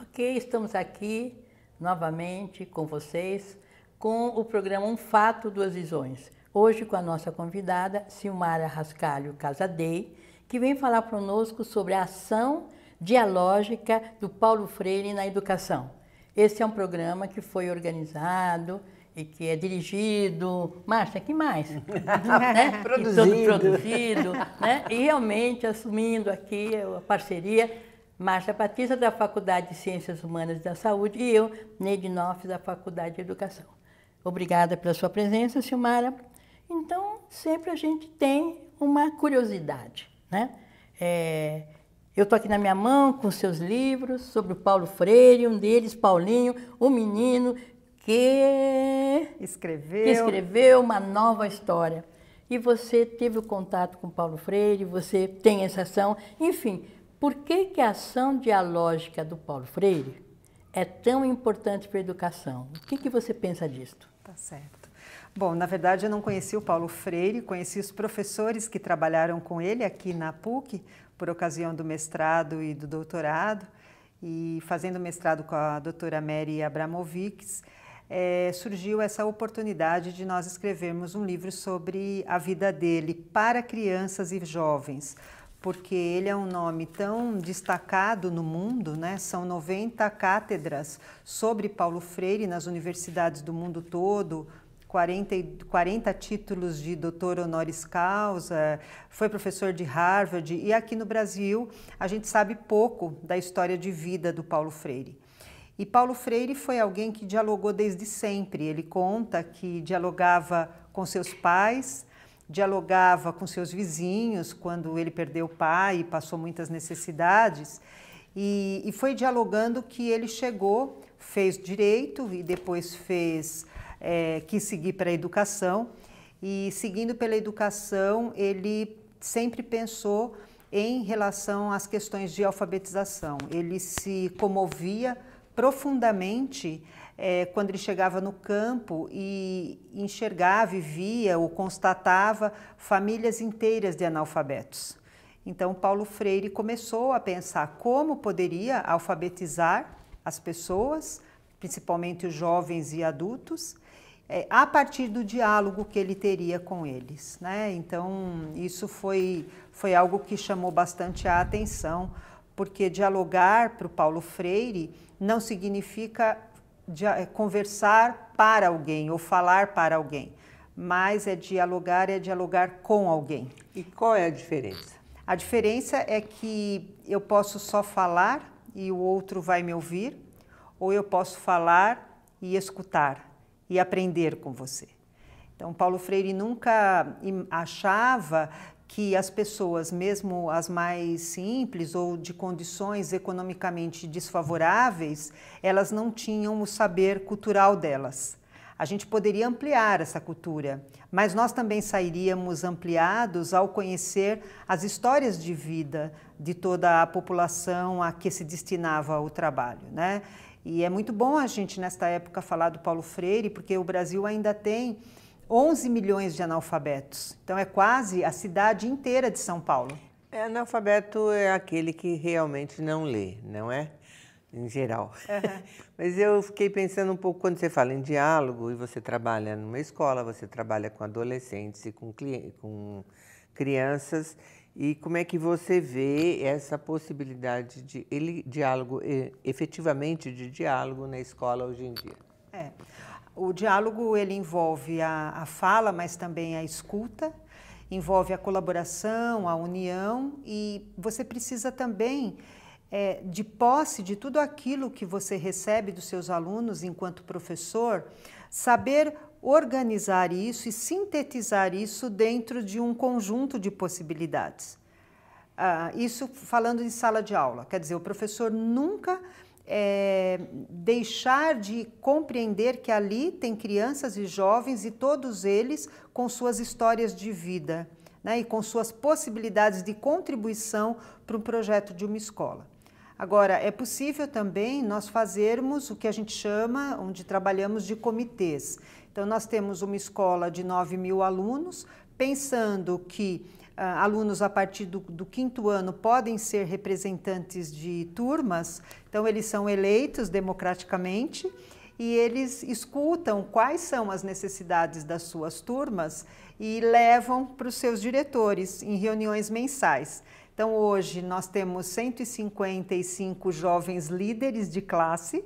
Ok, estamos aqui novamente com vocês com o programa Um Fato, Duas Visões. Hoje com a nossa convidada, Silmara Rascalho Casadei, que vem falar conosco sobre a ação dialógica do Paulo Freire na educação. Esse é um programa que foi organizado e que é dirigido, Márcia, que mais? né? Produzido. todo produzido, né? E realmente assumindo aqui a parceria Márcia Batista da Faculdade de Ciências Humanas e da Saúde, e eu, Neide Noff, da Faculdade de Educação. Obrigada pela sua presença, Silmara. Então, sempre a gente tem uma curiosidade, né? É, eu estou aqui na minha mão com seus livros sobre o Paulo Freire, um deles, Paulinho, o menino que escreveu. que escreveu uma nova história. E você teve o contato com Paulo Freire, você tem essa ação. Enfim, por que, que a ação dialógica do Paulo Freire é tão importante para a educação? O que, que você pensa disto? Tá certo. Bom, na verdade eu não conheci o Paulo Freire, conheci os professores que trabalharam com ele aqui na PUC, por ocasião do mestrado e do doutorado, e fazendo mestrado com a doutora Mary Abramovics, é, surgiu essa oportunidade de nós escrevermos um livro sobre a vida dele para crianças e jovens, porque ele é um nome tão destacado no mundo, né? São 90 cátedras sobre Paulo Freire nas universidades do mundo todo, 40, 40 títulos de doutor honoris causa, foi professor de Harvard e aqui no Brasil a gente sabe pouco da história de vida do Paulo Freire. E Paulo Freire foi alguém que dialogou desde sempre. Ele conta que dialogava com seus pais, dialogava com seus vizinhos quando ele perdeu o pai e passou muitas necessidades. E, e foi dialogando que ele chegou, fez direito e depois fez é, quis seguir para a educação. E seguindo pela educação, ele sempre pensou em relação às questões de alfabetização. Ele se comovia profundamente é, quando ele chegava no campo e enxergava vivia via ou constatava famílias inteiras de analfabetos. Então, Paulo Freire começou a pensar como poderia alfabetizar as pessoas, principalmente os jovens e adultos, é, a partir do diálogo que ele teria com eles. Né? Então, isso foi, foi algo que chamou bastante a atenção, porque dialogar para o Paulo Freire não significa é, conversar para alguém ou falar para alguém, mas é dialogar, é dialogar com alguém. E qual é a diferença? A diferença é que eu posso só falar e o outro vai me ouvir, ou eu posso falar e escutar e aprender com você. Então, Paulo Freire nunca achava que as pessoas, mesmo as mais simples ou de condições economicamente desfavoráveis, elas não tinham o saber cultural delas. A gente poderia ampliar essa cultura, mas nós também sairíamos ampliados ao conhecer as histórias de vida de toda a população a que se destinava o trabalho, né? E é muito bom a gente, nesta época, falar do Paulo Freire, porque o Brasil ainda tem 11 milhões de analfabetos. Então, é quase a cidade inteira de São Paulo. É, analfabeto é aquele que realmente não lê, não é? Em geral. Uhum. Mas eu fiquei pensando um pouco quando você fala em diálogo e você trabalha numa escola, você trabalha com adolescentes e com, com crianças. E como é que você vê essa possibilidade de ele, diálogo, efetivamente de diálogo na escola hoje em dia? É. O diálogo ele envolve a, a fala, mas também a escuta, envolve a colaboração, a união e você precisa também é, de posse de tudo aquilo que você recebe dos seus alunos enquanto professor, saber organizar isso e sintetizar isso dentro de um conjunto de possibilidades. Ah, isso falando em sala de aula, quer dizer, o professor nunca é, deixar de compreender que ali tem crianças e jovens e todos eles com suas histórias de vida né, e com suas possibilidades de contribuição para um projeto de uma escola. Agora, é possível também nós fazermos o que a gente chama, onde trabalhamos de comitês, então, nós temos uma escola de 9 mil alunos, pensando que ah, alunos a partir do, do, quinto ano podem ser representantes de turmas, então eles são eleitos democraticamente e eles escutam quais são as necessidades das suas turmas e levam para os seus diretores em reuniões mensais. Então, hoje nós temos 155 jovens líderes de classe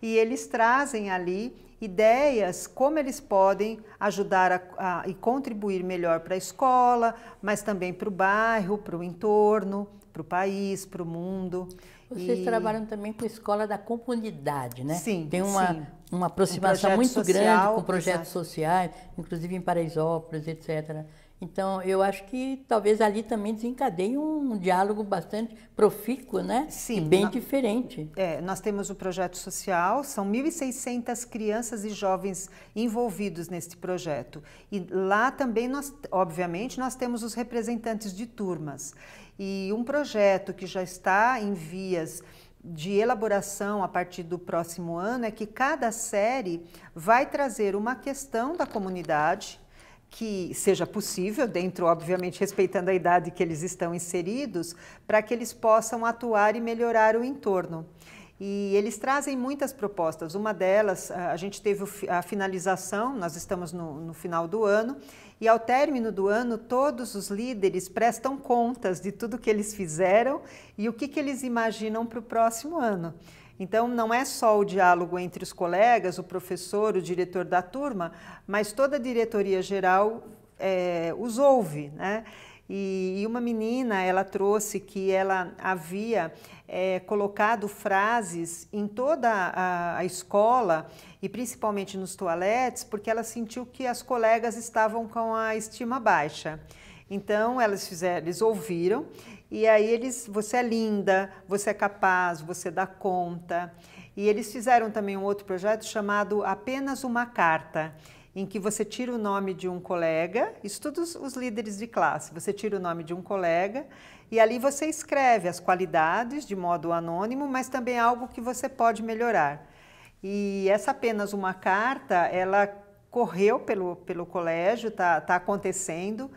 e eles trazem ali ideias como eles podem ajudar a, a, e contribuir melhor para a escola, mas também para o bairro, para o entorno, para o país, para o mundo. Vocês e... trabalham também com a escola da comunidade, né? Sim. Tem uma, sim. uma aproximação um muito social, grande com projetos sociais, inclusive em Paraisópolis, etc. Então, eu acho que talvez ali também desencadeie um, diálogo bastante profícuo, né? Sim. E bem nós, diferente. É, nós temos o projeto social, são 1.600 crianças e jovens envolvidos neste projeto. E lá também, nós, obviamente, nós temos os representantes de turmas. E um projeto que já está em vias de elaboração a partir do próximo ano é que cada série vai trazer uma questão da comunidade que seja possível, dentro, obviamente, respeitando a idade que eles estão inseridos, para que eles possam atuar e melhorar o entorno. E eles trazem muitas propostas. Uma delas, a gente teve a finalização, nós estamos no, no, final do ano, e ao término do ano, todos os líderes prestam contas de tudo que eles fizeram e o que, que eles imaginam para o próximo ano. Então, não é só o diálogo entre os colegas, o professor, o diretor da turma, mas toda a diretoria geral é, os ouve, né? E, uma menina, ela trouxe que ela havia é, colocado frases em toda a, a, escola e principalmente nos toaletes, porque ela sentiu que as colegas estavam com a estima baixa. Então, elas fizeram, eles ouviram e aí eles, você é linda, você é capaz, você dá conta. E eles fizeram também um outro projeto chamado Apenas uma Carta, em que você tira o nome de um colega, isso todos os líderes de classe, você tira o nome de um colega e ali você escreve as qualidades de modo anônimo, mas também algo que você pode melhorar. E essa apenas uma carta, ela correu pelo, pelo colégio, está tá acontecendo.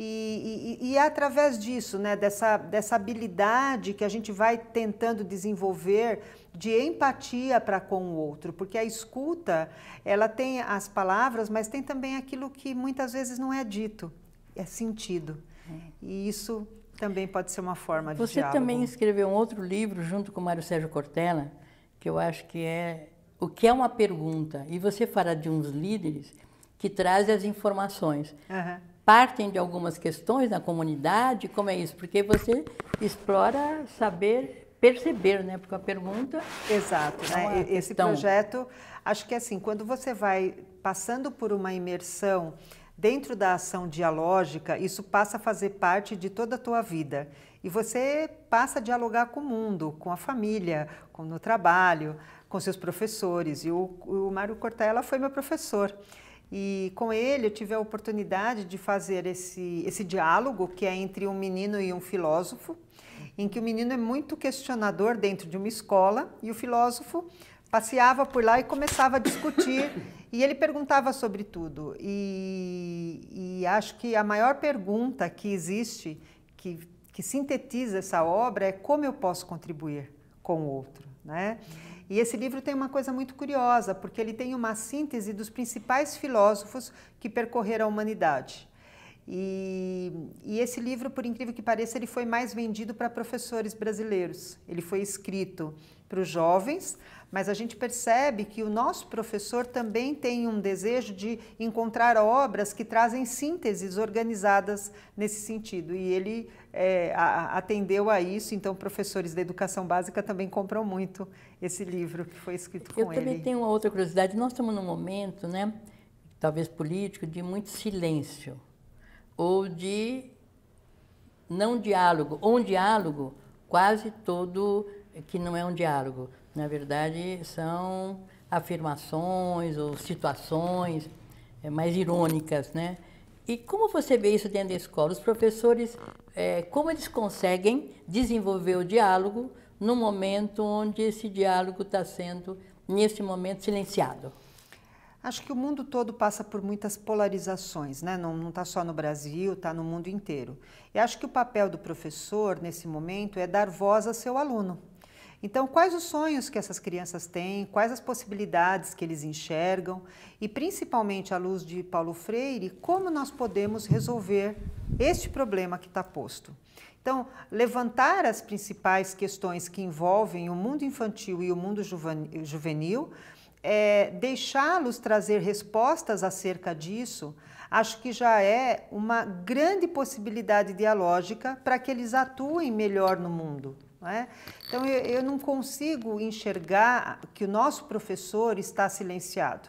E, e, e, é através disso, né, dessa, dessa habilidade que a gente vai tentando desenvolver de empatia para com o outro, porque a escuta, ela tem as palavras, mas tem também aquilo que muitas vezes não é dito, é sentido. É. E isso também pode ser uma forma de Você diálogo. também escreveu um outro livro junto com Mário Sérgio Cortella, que eu acho que é o que é uma pergunta. E você fala de uns líderes que trazem as informações. Uhum partem de algumas questões na comunidade, como é isso? Porque você explora saber perceber, né? Porque a pergunta. Exato, né? É esse projeto, acho que assim, quando você vai passando por uma imersão dentro da ação dialógica, isso passa a fazer parte de toda a tua vida. E você passa a dialogar com o mundo, com a família, com no trabalho, com seus professores. E o, o Mário Cortella foi meu professor. E com ele eu tive a oportunidade de fazer esse, esse diálogo que é entre um menino e um filósofo, em que o menino é muito questionador dentro de uma escola e o filósofo passeava por lá e começava a discutir e ele perguntava sobre tudo. E, e acho que a maior pergunta que existe, que, que sintetiza essa obra, é como eu posso contribuir com o outro, né? E esse livro tem uma coisa muito curiosa, porque ele tem uma síntese dos principais filósofos que percorreram a humanidade. E, e, esse livro, por incrível que pareça, ele foi mais vendido para professores brasileiros. Ele foi escrito para os jovens, mas a gente percebe que o nosso professor também tem um desejo de encontrar obras que trazem sínteses organizadas nesse sentido. E ele é, atendeu a isso, então professores da educação básica também compram muito esse livro que foi escrito com ele. Eu também tenho uma outra curiosidade. Nós estamos num momento, né, talvez político, de muito silêncio ou de não diálogo, ou um diálogo quase todo que não é um diálogo. Na verdade, são afirmações ou situações eh, mais irônicas, né? E como você vê isso dentro da escola? Os professores, é, como eles conseguem desenvolver o diálogo no momento onde esse diálogo está sendo, nesse momento, silenciado? Acho que o mundo todo passa por muitas polarizações, né? não está só no Brasil, está no mundo inteiro. E acho que o papel do professor, nesse momento, é dar voz a seu aluno. Então, quais os sonhos que essas crianças têm, quais as possibilidades que eles enxergam e, principalmente à luz de Paulo Freire, como nós podemos resolver este problema que está posto. Então, levantar as principais questões que envolvem o mundo infantil e o mundo juvenil, é, deixá-los trazer respostas acerca disso, acho que já é uma grande possibilidade dialógica para que eles atuem melhor no mundo. Não é? Então, eu, eu não consigo enxergar que o nosso professor está silenciado.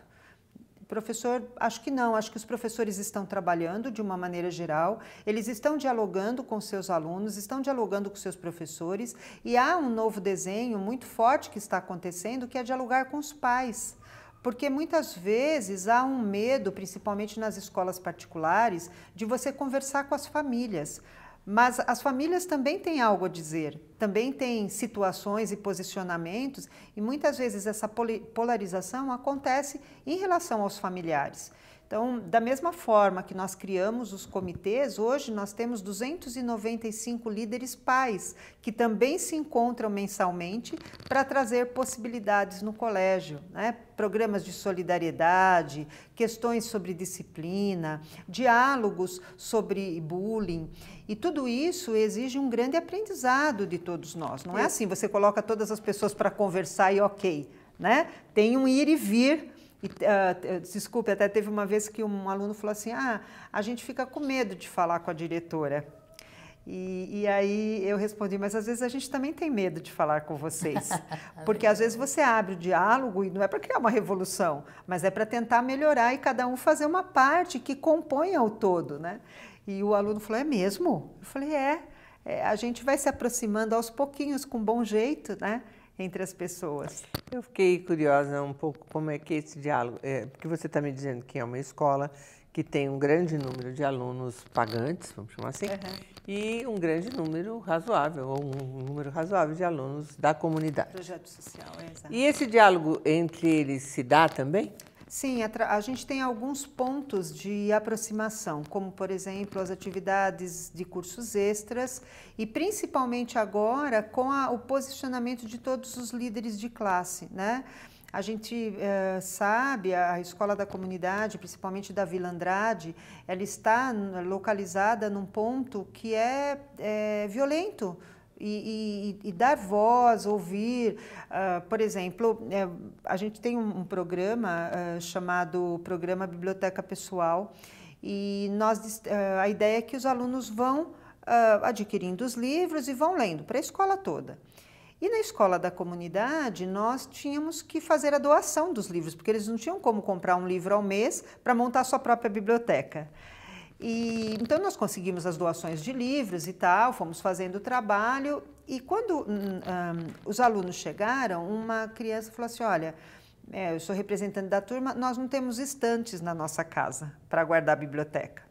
Professor, acho que não, acho que os professores estão trabalhando de uma maneira geral, eles estão dialogando com seus alunos, estão dialogando com seus professores e há um novo desenho muito forte que está acontecendo que é dialogar com os pais. Porque muitas vezes há um medo, principalmente nas escolas particulares, de você conversar com as famílias. Mas as famílias também têm algo a dizer também tem situações e posicionamentos, e muitas vezes essa polarização acontece em relação aos familiares. Então, da mesma forma que nós criamos os comitês, hoje nós temos 295 líderes pais que também se encontram mensalmente para trazer possibilidades no colégio, né? programas de solidariedade, questões sobre disciplina, diálogos sobre bullying. E tudo isso exige um grande aprendizado de todos nós. Não é assim, você coloca todas as pessoas para conversar e ok. Né? Tem um ir e vir e, uh, desculpe, até teve uma vez que um aluno falou assim: ah, a gente fica com medo de falar com a diretora. E, e, aí eu respondi, mas às vezes a gente também tem medo de falar com vocês, porque às vezes você abre o diálogo e não é para criar uma revolução, mas é para tentar melhorar e cada um fazer uma parte que componha o todo, né? E o aluno falou, é mesmo? Eu falei, é, é a gente vai se aproximando aos pouquinhos, com bom jeito, né, entre as pessoas. Eu fiquei curiosa um pouco como é que esse diálogo, é, porque você está me dizendo que é uma escola que tem um grande número de alunos pagantes, vamos chamar assim, uhum. e um grande número razoável, ou um número razoável de alunos da comunidade. Projeto social, é, exato. E esse diálogo entre eles se dá também? Sim, a, a, gente tem alguns pontos de aproximação, como, por exemplo, as atividades de cursos extras e principalmente agora com a, o posicionamento de todos os líderes de classe, né? A gente eh, sabe, a escola da comunidade, principalmente da Vila Andrade, ela está localizada num ponto que é, é violento e, e, e, dar voz, ouvir. Uh, por exemplo, é, a gente tem um, um programa uh, chamado Programa Biblioteca Pessoal e nós, uh, a ideia é que os alunos vão adquirindo os livros e vão lendo para a escola toda. E na escola da comunidade, nós tínhamos que fazer a doação dos livros, porque eles não tinham como comprar um livro ao mês para montar sua própria biblioteca. E, então nós conseguimos as doações de livros e tal, fomos fazendo o trabalho. E quando um, hum, hum, os alunos chegaram, uma criança falou assim: olha, é, eu sou representante da turma, nós não temos estantes na nossa casa para guardar a biblioteca.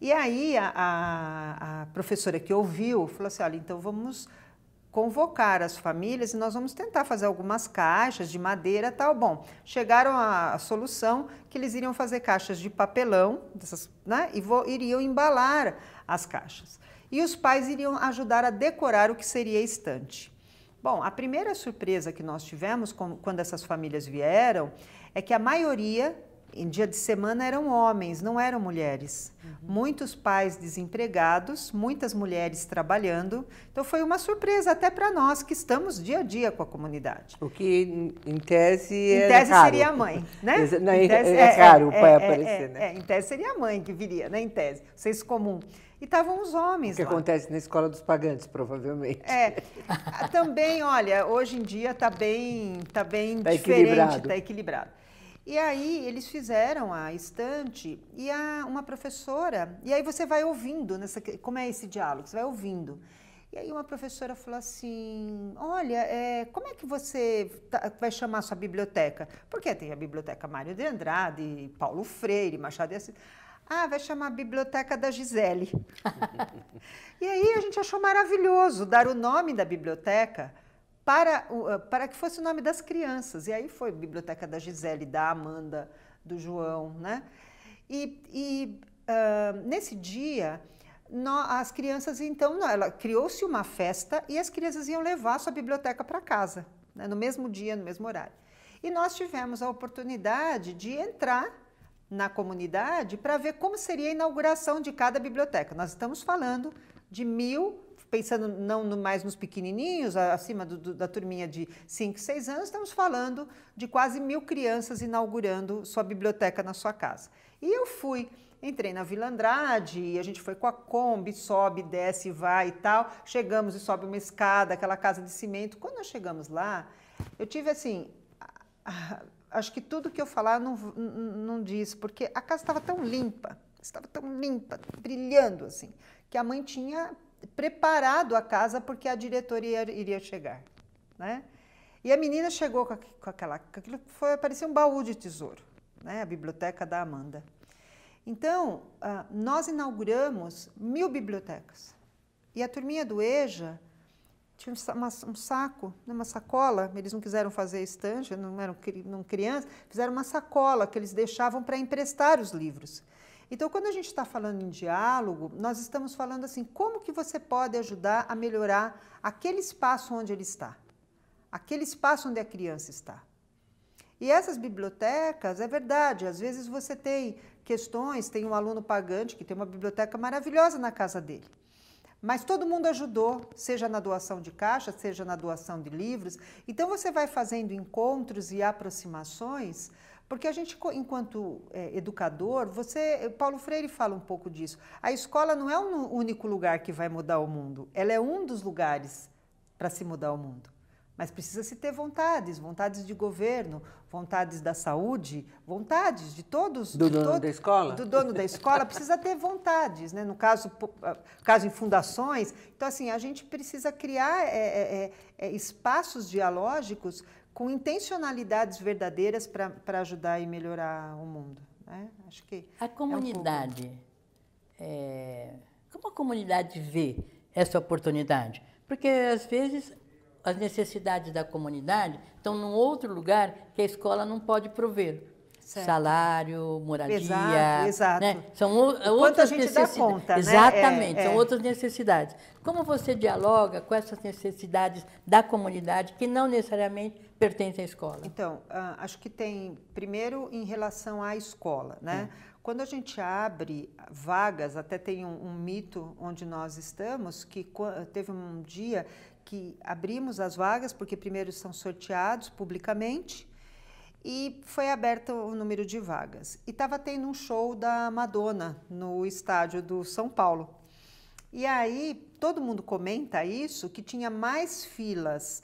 E aí a, a, a professora que ouviu falou assim: olha, então vamos convocar as famílias e nós vamos tentar fazer algumas caixas de madeira tal. Bom, chegaram à solução que eles iriam fazer caixas de papelão dessas, né, e vou, iriam embalar as caixas. E os pais iriam ajudar a decorar o que seria a estante. Bom, a primeira surpresa que nós tivemos com, quando essas famílias vieram é que a maioria em dia de semana eram homens, não eram mulheres. Uhum. Muitos pais desempregados, muitas mulheres trabalhando. Então foi uma surpresa até para nós que estamos dia a dia com a comunidade. O que em tese é Em tese caro. seria a mãe, né? não, em é, tese, é, é caro é, o pai é, aparecer, é, né? em tese seria a mãe que viria, né? Em tese, senso comum. E estavam os homens. O que lá. acontece na escola dos pagantes, provavelmente. É. Ah, também, olha, hoje em dia está bem, tá bem tá diferente, está equilibrado. Tá equilibrado. E aí eles fizeram a estante e a, uma professora, e aí você vai ouvindo, nessa, como é esse diálogo, você vai ouvindo. E aí uma professora falou assim, olha, é, como é que você tá, vai chamar sua biblioteca? Porque tem a biblioteca Mário de Andrade, Paulo Freire, Machado de Assis. Ah, vai chamar a biblioteca da Gisele. e aí a gente achou maravilhoso dar o nome da biblioteca para, eh, para que fosse o nome das crianças. E aí foi biblioteca da Gisele, da Amanda, do João, né? E, e uh, nesse dia, as crianças, então, ela criou-se uma festa e as crianças iam levar sua biblioteca para casa, né? no mesmo dia, no mesmo horário. E nós tivemos a oportunidade de entrar na comunidade para ver como seria a inauguração de cada biblioteca. Nós estamos falando de mil pensando não no, mais nos pequenininhos, acima do, do, da turminha de 5, 6 anos, estamos falando de quase mil crianças inaugurando sua biblioteca na sua casa. E eu fui, entrei na Vila Andrade e a gente foi com a Kombi, sobe, desce, vai e tal. Chegamos e sobe uma escada, aquela casa de cimento. Quando nós chegamos lá, eu tive assim. Acho que tudo que eu falar não, não diz, porque a casa estava tão limpa, estava tão limpa, brilhando assim, que a mãe tinha preparado a casa porque a diretoria iria chegar, né? E a menina chegou com, aquela, com aquilo que foi parecia um baú de tesouro, né? A biblioteca da Amanda. Então, ah, nós inauguramos mil bibliotecas. E a turminha do EJA tinha um saco, né, uma sacola, eles não quiseram fazer estanja, não eram não crianças, fizeram uma sacola que eles deixavam para emprestar os livros. Então, quando a gente está falando em diálogo, nós estamos falando assim, como que você pode ajudar a melhorar aquele espaço onde ele está, aquele espaço onde a criança está. E essas bibliotecas, é verdade, às vezes você tem questões, tem um aluno pagante que tem uma biblioteca maravilhosa na casa dele. Mas todo mundo ajudou, seja na doação de caixa, seja na doação de livros. Então você vai fazendo encontros e aproximações porque a gente, enquanto é, educador, você, eh, Paulo Freire fala um pouco disso. A escola não é um único lugar que vai mudar o mundo, ela é um dos lugares para se mudar o mundo. Mas precisa se ter vontades, vontades de governo, vontades da saúde, vontades de todos. Do de dono todo, da escola? Do dono da escola, precisa ter vontades, né? No caso, ah, caso em fundações. Então, assim, a gente precisa criar é, é, espaços dialógicos com intencionalidades verdadeiras para ajudar e melhorar o mundo. Né? Acho que a comunidade, é um pouco... é... como a comunidade vê essa oportunidade? Porque às vezes as necessidades da comunidade estão num outro lugar que a escola não pode prover. Certo. Salário, moradia. Exato, exato. Né? São o, outras necessidades. Conta, né? Exatamente, é, são é. outras necessidades. Como você dialoga com essas necessidades da comunidade que não necessariamente pertencem à escola? Então, ah, acho que tem, primeiro, em relação à escola, né? Quando a gente abre vagas, até tem um, um mito onde nós estamos, que teve um dia que abrimos as vagas, porque primeiro são sorteados publicamente, e foi aberto o número de vagas. E estava tendo um show da Madonna no estádio do São Paulo. E aí todo mundo comenta isso que tinha mais filas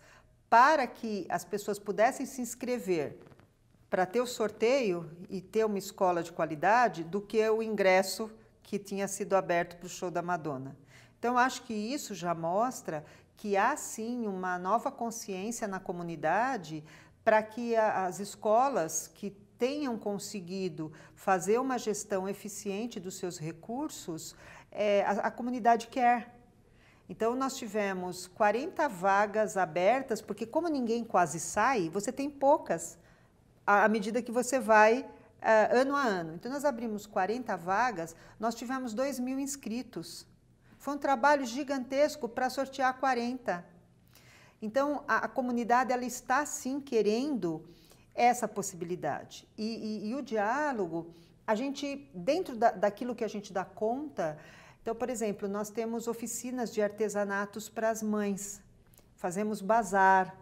para que as pessoas pudessem se inscrever para ter o sorteio e ter uma escola de qualidade do que o ingresso que tinha sido aberto para o show da Madonna. Então acho que isso já mostra que há sim uma nova consciência na comunidade para que a, as escolas que tenham conseguido fazer uma gestão eficiente dos seus recursos, é, a, a comunidade quer. Então, nós tivemos 40 vagas abertas, porque, como ninguém quase sai, você tem poucas à medida que você vai uh, ano a ano. Então, nós abrimos 40 vagas, nós tivemos 2 mil inscritos. Foi um trabalho gigantesco para sortear 40. Então, a, a comunidade ela está sim querendo essa possibilidade. E, e, e o diálogo, a gente, dentro da, daquilo que a gente dá conta, então, por exemplo, nós temos oficinas de artesanatos para as mães, fazemos bazar,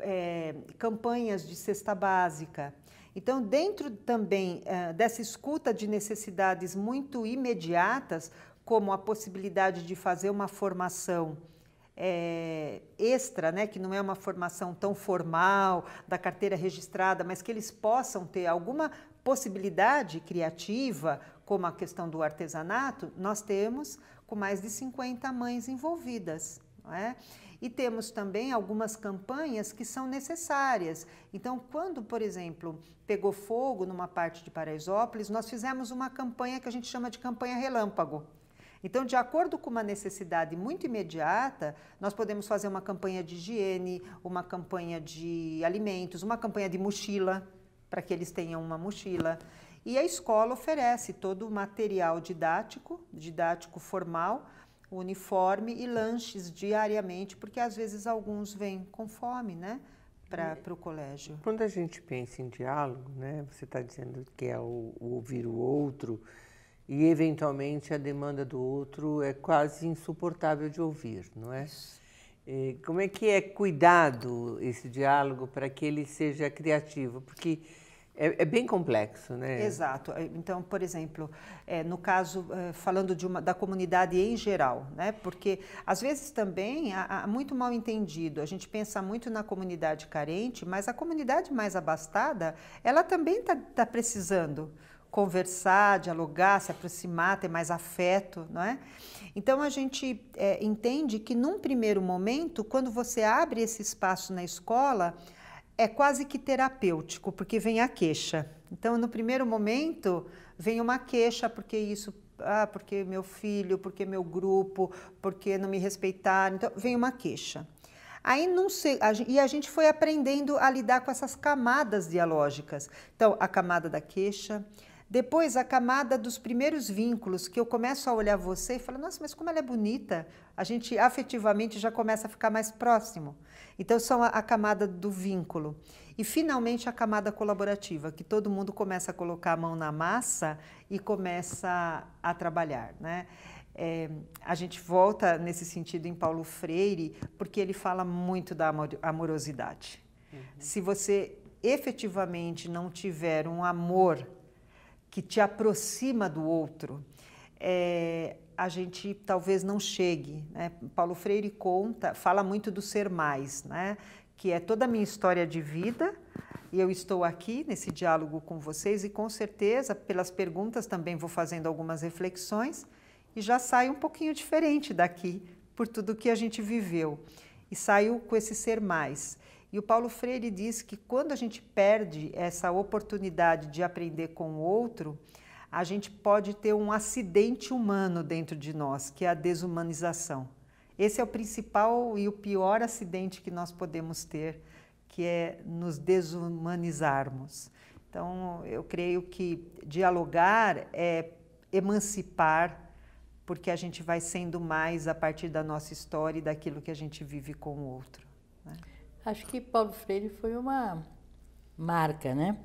é, campanhas de cesta básica. Então, dentro também é, dessa escuta de necessidades muito imediatas, como a possibilidade de fazer uma formação é, extra, né, que não é uma formação tão formal da carteira registrada, mas que eles possam ter alguma possibilidade criativa, como a questão do artesanato, nós temos com mais de 50 mães envolvidas. É? E temos também algumas campanhas que são necessárias. Então, quando, por exemplo, pegou fogo numa parte de Paraisópolis, nós fizemos uma campanha que a gente chama de campanha relâmpago. Então, de acordo com uma necessidade muito imediata, nós podemos fazer uma campanha de higiene, uma campanha de alimentos, uma campanha de mochila, para que eles tenham uma mochila. E a escola oferece todo o material didático, didático formal, uniforme e lanches diariamente, porque às vezes alguns vêm com fome, né? para o colégio. Quando a gente pensa em diálogo, né, você está dizendo que é o, o, ouvir o outro, e eventualmente a demanda do outro é quase insuportável de ouvir, não é? E como é que é cuidado esse diálogo para que ele seja criativo? Porque é, é, bem complexo, né? Exato. É, então, por exemplo, é, no caso, é, falando uma, da comunidade em geral, né? Porque às vezes também há, há, muito mal entendido. A gente pensa muito na comunidade carente, mas a comunidade mais abastada, ela também está tá precisando conversar, dialogar, se aproximar, ter mais afeto, não é? Então a gente é, entende que num primeiro momento, quando você abre esse espaço na escola, é quase que terapêutico, porque vem a queixa. Então no primeiro momento vem uma queixa porque isso ah, porque meu filho, porque meu grupo, porque não me respeitaram. Então, vem uma queixa. Aí não sei, e a gente foi aprendendo a lidar com essas camadas dialógicas. Então, a camada da queixa, depois, a camada dos primeiros vínculos, que eu começo a olhar você e falo, nossa, mas como ela é bonita. A gente afetivamente já começa a ficar mais próximo. Então, são a, a camada do vínculo. E, finalmente, a camada colaborativa, que todo mundo começa a colocar a mão na massa e começa a trabalhar, né? É, a gente volta nesse sentido em Paulo Freire, porque ele fala muito da amorosidade. Uhum. Se você efetivamente não tiver um amor que te aproxima do outro, é, a gente talvez não chegue. Né? Paulo Freire conta, fala muito do ser mais, né? que é toda a minha história de vida. E eu estou aqui nesse diálogo com vocês e com certeza pelas perguntas também vou fazendo algumas reflexões e já saio um pouquinho diferente daqui por tudo que a gente viveu e saiu com esse ser mais. E o Paulo Freire diz que quando a gente perde essa oportunidade de aprender com o outro, a gente pode ter um acidente humano dentro de nós, que é a desumanização. Esse é o principal e o pior acidente que nós podemos ter, que é nos desumanizarmos. Então, eu creio que dialogar é emancipar, porque a gente vai sendo mais a partir da nossa história e daquilo que a gente vive com o outro. Né? Acho que Paulo Freire foi uma marca, né?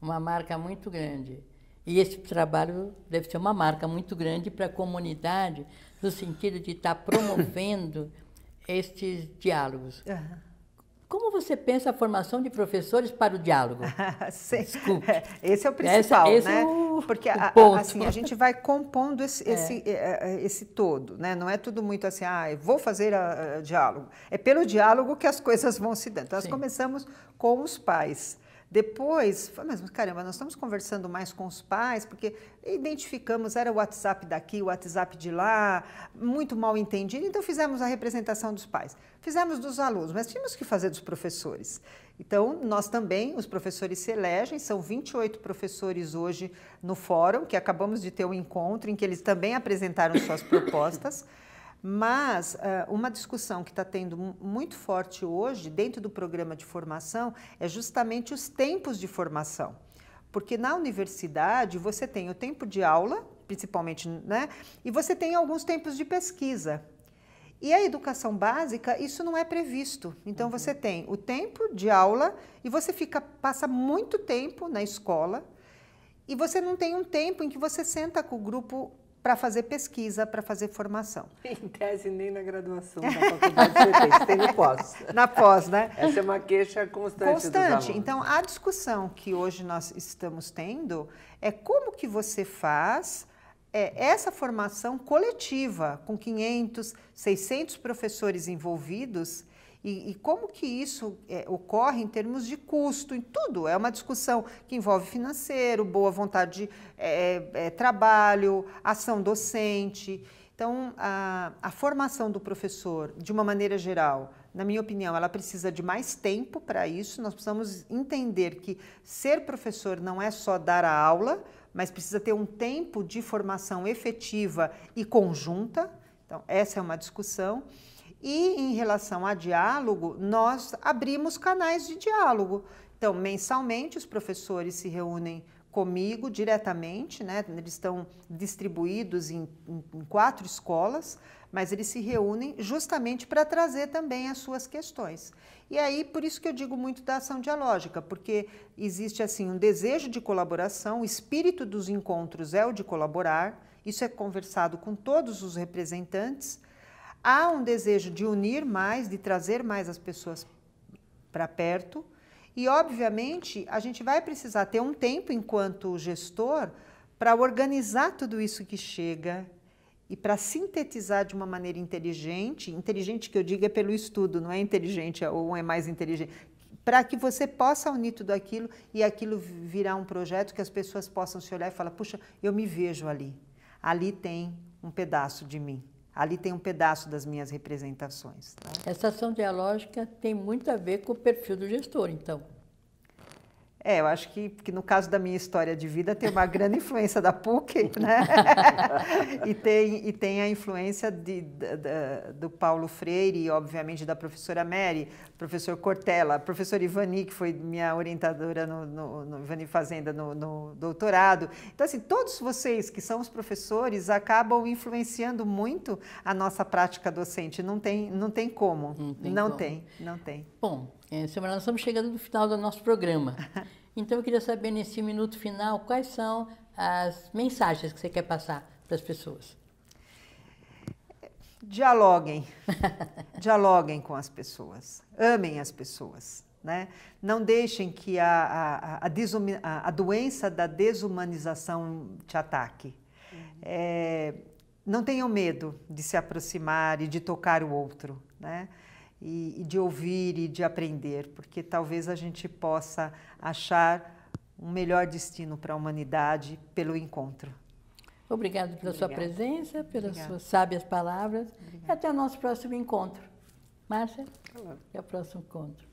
Uma marca muito grande. E esse trabalho deve ser uma marca muito grande para a comunidade, no sentido de estar tá promovendo estes diálogos. Uhum. Como você pensa a formação de professores para o diálogo? Desculpe. É, esse é o principal, Essa, né? É o, Porque o a, assim, a gente vai compondo esse, é. esse, é, é, esse, todo, né? Não é tudo muito assim, ah, vou fazer a, a, diálogo. É pelo diálogo que as coisas vão se dando. Então, nós Sim. começamos com os pais. Depois, mas caramba, nós estamos conversando mais com os pais, porque identificamos, era o WhatsApp daqui, o WhatsApp de lá, muito mal entendido, então fizemos a representação dos pais. Fizemos dos alunos, mas tínhamos que fazer dos professores. Então, nós também, os professores se elegem, são 28 professores hoje no fórum, que acabamos de ter um encontro em que eles também apresentaram suas propostas. Mas uh, uma discussão que está tendo muito forte hoje, dentro do programa de formação, é justamente os tempos de formação. Porque na universidade você tem o tempo de aula, principalmente, né? E você tem alguns tempos de pesquisa. E a educação básica, isso não é previsto. Então uhum. você tem o tempo de aula e você fica passa muito tempo na escola e você não tem um tempo em que você senta com o grupo para fazer pesquisa, para fazer formação. Em tese, nem na graduação da faculdade de tem, tem no pós. Na pós, né? Essa é uma queixa constante. Constante. então, a discussão que hoje nós estamos tendo é como que você faz é, essa formação coletiva, com 500, 600 professores envolvidos, e, e como que isso é, ocorre em termos de custo, em tudo? É uma discussão que envolve financeiro, boa vontade de é, é, é trabalho, ação docente. Então, a, a formação do professor, de uma maneira geral, na minha opinião, ela precisa de mais tempo para isso. Nós precisamos entender que ser professor não é só dar a aula, mas precisa ter um tempo de formação efetiva e conjunta. Então, essa é uma discussão. E em relação a diálogo, nós abrimos canais de diálogo. Então, mensalmente, os professores se reúnem comigo diretamente, né? Eles estão distribuídos em, em, em quatro escolas, mas eles se reúnem justamente para trazer também as suas questões. E aí, por isso que eu digo muito da ação dialógica, porque existe assim um desejo de colaboração, o espírito dos encontros é o de colaborar, isso é conversado com todos os representantes Há um desejo de unir mais, de trazer mais as pessoas para perto. E, obviamente, a gente vai precisar ter um tempo enquanto gestor para organizar tudo isso que chega e para sintetizar de uma maneira inteligente inteligente que eu digo é pelo estudo, não é inteligente é, ou é mais inteligente para que você possa unir tudo aquilo e aquilo virar um projeto que as pessoas possam se olhar e falar: puxa, eu me vejo ali. Ali tem um pedaço de mim. Ali tem um pedaço das minhas representações. Tá? Essa ação dialógica tem muito a ver com o perfil do gestor, então. É, eu acho que, que no caso da minha história de vida tem uma grande influência da PUC, né? e, tem, e tem a influência de, de, de, do Paulo Freire e, obviamente, da professora Mary, professor Cortella, professor Ivani, que foi minha orientadora no, no, no Ivani Fazenda no, no, doutorado. Então, assim, todos vocês que são os professores acabam influenciando muito a nossa prática docente. Não tem, não tem como. Não tem. Não, como. Tem, não tem. Bom, é, nós estamos chegando no final do nosso programa. Então eu queria saber, nesse minuto final, quais são as mensagens que você quer passar para as pessoas. Dialoguem. Dialoguem com as pessoas. Amem as pessoas. Né? Não deixem que a, a, a, a, doença da desumanização te ataque. Uhum. É, não tenham medo de se aproximar e de tocar o outro. Né? e, e de ouvir e de aprender, porque talvez a gente possa achar um melhor destino para a humanidade pelo encontro. Obrigado pela Obrigada. sua presença, pelas Obrigada. suas sábias palavras. Obrigada. E até o nosso próximo encontro. Márcia, até o próximo encontro.